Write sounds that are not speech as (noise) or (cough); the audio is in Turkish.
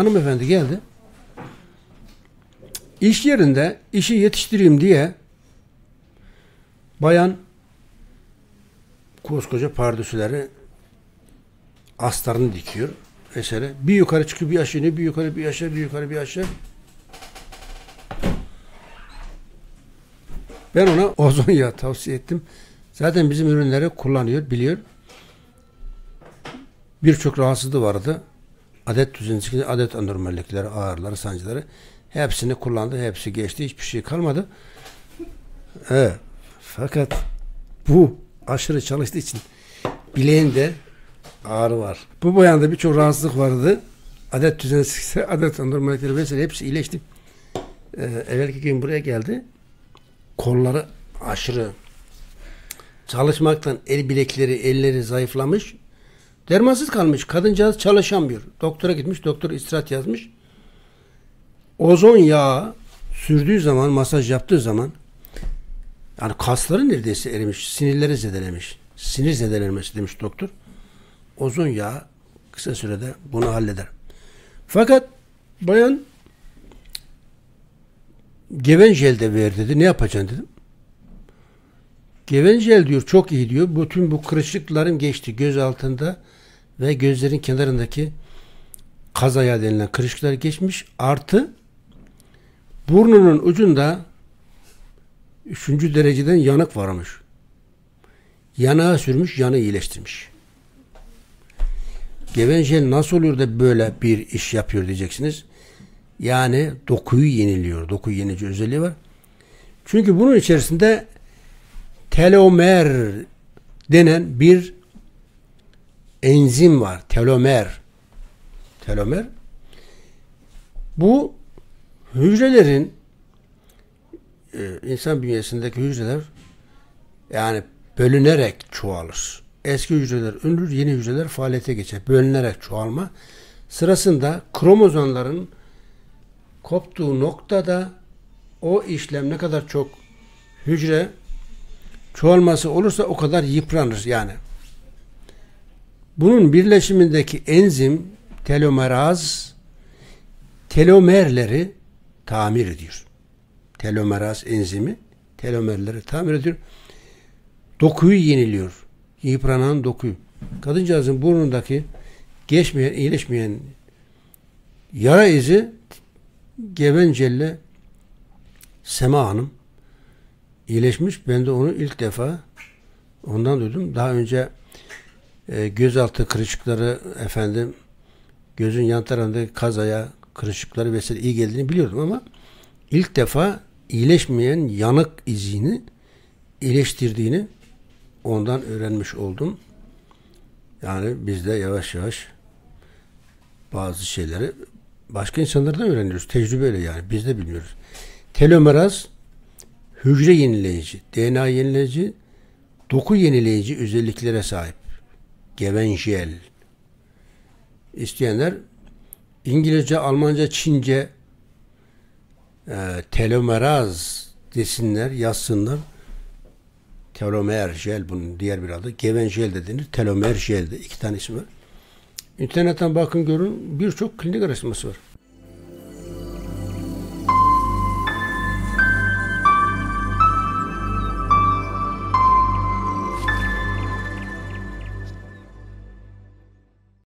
hanımefendi geldi. İş yerinde işi yetiştireyim diye bayan koskoca pardüsüleri astarını dikiyor esere. Bir yukarı çıkıyor bir aşağı iniyor, bir yukarı bir aşağı, bir yukarı bir aşağı. Ben ona (laughs) ozon yağı tavsiye ettim. Zaten bizim ürünleri kullanıyor, biliyor. Birçok rahatsızlığı vardı adet düzenindeki adet anormallikleri, ağrıları, sancıları hepsini kullandı. Hepsi geçti. Hiçbir şey kalmadı. Evet. Fakat bu aşırı çalıştığı için bileğinde ağrı var. Bu bayanda birçok rahatsızlık vardı. Adet düzensizlikse adet anormallikleri vesaire hepsi iyileşti. Ee, evvelki gün buraya geldi. Kolları aşırı çalışmaktan el bilekleri, elleri zayıflamış. Dermansız kalmış. Kadıncağız çalışamıyor. Doktora gitmiş. Doktor istirahat yazmış. Ozon yağı sürdüğü zaman, masaj yaptığı zaman yani kasları neredeyse erimiş. Sinirleri zedelemiş. Sinir zedelenmesi demiş doktor. Ozon yağı kısa sürede bunu halleder. Fakat bayan geven jel de ver dedi. Ne yapacaksın dedim. Gevencel diyor çok iyi diyor. Bütün bu kırışıklarım geçti göz altında ve gözlerin kenarındaki kazaya denilen kırışıklar geçmiş. Artı burnunun ucunda üçüncü dereceden yanık varmış. yanağı sürmüş, yanı iyileştirmiş. Gevencel nasıl oluyor da böyle bir iş yapıyor diyeceksiniz. Yani dokuyu yeniliyor. Doku yenici özelliği var. Çünkü bunun içerisinde telomer denen bir enzim var. Telomer. Telomer. Bu hücrelerin e, insan bünyesindeki hücreler yani bölünerek çoğalır. Eski hücreler ölür, yeni hücreler faaliyete geçer. Bölünerek çoğalma sırasında kromozomların koptuğu noktada o işlem ne kadar çok hücre çoğalması olursa o kadar yıpranır yani. Bunun birleşimindeki enzim telomeraz telomerleri tamir ediyor. Telomeraz enzimi telomerleri tamir ediyor. Dokuyu yeniliyor. Yıpranan dokuyu. Kadıncağızın burnundaki geçmeyen, iyileşmeyen yara izi Gevencelle Sema Hanım iyileşmiş. Ben de onu ilk defa ondan duydum. Daha önce e, gözaltı kırışıkları efendim gözün yan tarafındaki kazaya kırışıkları vesaire iyi geldiğini biliyordum ama ilk defa iyileşmeyen yanık izini iyileştirdiğini ondan öğrenmiş oldum. Yani biz de yavaş yavaş bazı şeyleri başka insanlardan öğreniyoruz. Tecrübeyle yani biz de bilmiyoruz. Telomeraz hücre yenileyici, DNA yenileyici, doku yenileyici özelliklere sahip. Gevenjel. İsteyenler İngilizce, Almanca, Çince e, telomeraz desinler, yazsınlar. Telomer jel bunun diğer bir adı. Gevenjel de denir. Telomer jel de iki tane ismi var. İnternetten bakın görün birçok klinik araştırması var.